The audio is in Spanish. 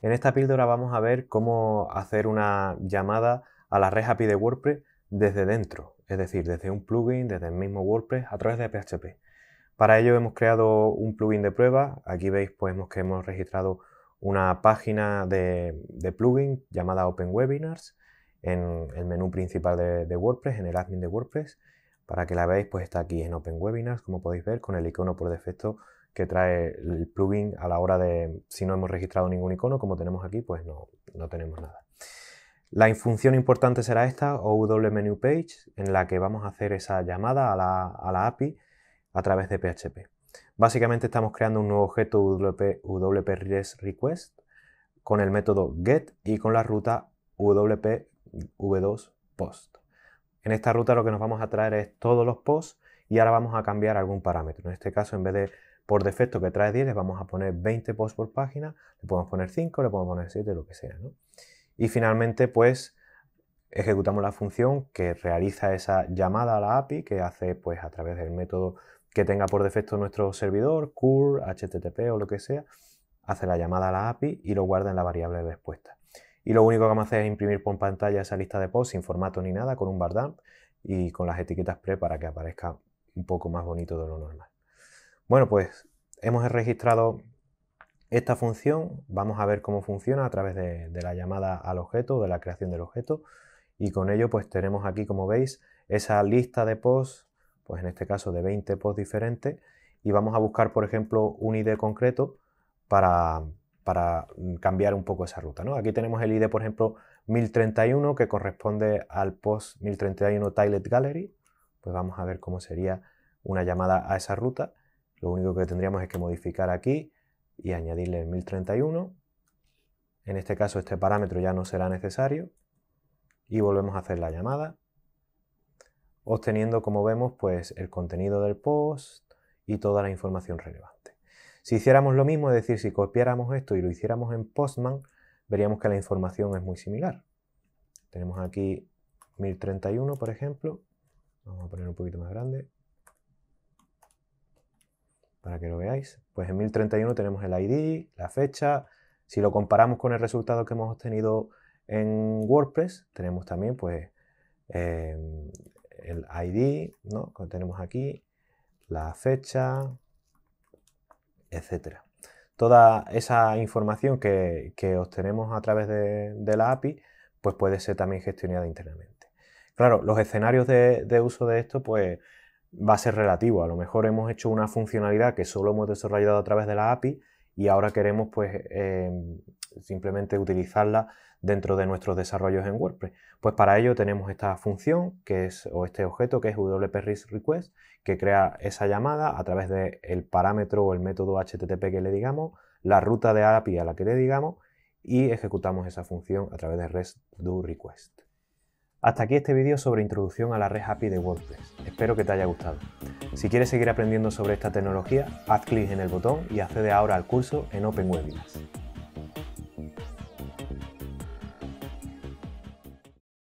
En esta píldora vamos a ver cómo hacer una llamada a la red API de WordPress desde dentro, es decir, desde un plugin, desde el mismo WordPress, a través de PHP. Para ello hemos creado un plugin de prueba. Aquí veis pues, que hemos registrado una página de, plugin llamada Open Webinars en el menú principal de, WordPress, en el admin de WordPress. Para que la veáis, pues está aquí en Open Webinars, como podéis ver, con el icono por defecto que trae el plugin a la hora de, si no hemos registrado ningún icono, como tenemos aquí, pues no, tenemos nada. La función importante será esta, o page en la que vamos a hacer esa llamada a la, API a través de PHP. Básicamente estamos creando un nuevo objeto WP request con el método get y con la ruta WP v2 post. En esta ruta lo que nos vamos a traer es todos los posts y ahora vamos a cambiar algún parámetro. En este caso, en vez de por defecto que trae 10, le vamos a poner 20 posts por página, le podemos poner 5, le podemos poner 7, lo que sea. Y finalmente, pues ejecutamos la función que realiza esa llamada a la API que hace pues a través del método que tenga por defecto nuestro servidor, CURL, HTTP o lo que sea, hace la llamada a la API y lo guarda en la variable de respuesta. Y lo único que vamos a hacer es imprimir por pantalla esa lista de posts sin formato ni nada, con un bardam y con las etiquetas pre para que aparezca un poco más bonito de lo normal. Bueno, pues hemos registrado esta función, vamos a ver cómo funciona a través de, la llamada al objeto, de la creación del objeto, y con ello pues tenemos aquí, como veis, esa lista de posts, pues en este caso de 20 posts diferentes, y vamos a buscar, por ejemplo, un ID concreto para, cambiar un poco esa ruta. Aquí tenemos el ID, por ejemplo, 1031, que corresponde al post 1031 Tilet Gallery. Pues vamos a ver cómo sería una llamada a esa ruta. Lo único que tendríamos es que modificar aquí y añadirle el 1031. En este caso este parámetro ya no será necesario y volvemos a hacer la llamada obteniendo como vemos pues el contenido del post y toda la información relevante. Si hiciéramos lo mismo, es decir, si copiáramos esto y lo hiciéramos en Postman, veríamos que la información es muy similar. Tenemos aquí 1031, por ejemplo. Vamos a poner un poquito más grande para que lo veáis. Pues en 1031 tenemos el ID, la fecha. Si lo comparamos con el resultado que hemos obtenido en WordPress, tenemos también pues em, el ID, ¿no? Que tenemos aquí, la fecha, etcétera. Toda esa información que, obtenemos a través de, la API, pues puede ser también gestionada internamente. Claro, los escenarios de uso de esto, pues va a ser relativo. A lo mejor hemos hecho una funcionalidad que solo hemos desarrollado a través de la API y ahora queremos pues em, simplemente utilizarla dentro de nuestros desarrollos en WordPress. Pues para ello tenemos esta función que es o este objeto que es WP request que crea esa llamada a través del parámetro o el método HTTP que le digamos, la ruta de API a la que le digamos y ejecutamos esa función a través de REST do request. Hasta aquí este vídeo sobre introducción a la red API de WordPress. Espero que te haya gustado. Si quieres seguir aprendiendo sobre esta tecnología, haz clic en el botón y accede ahora al curso en Open Webinars.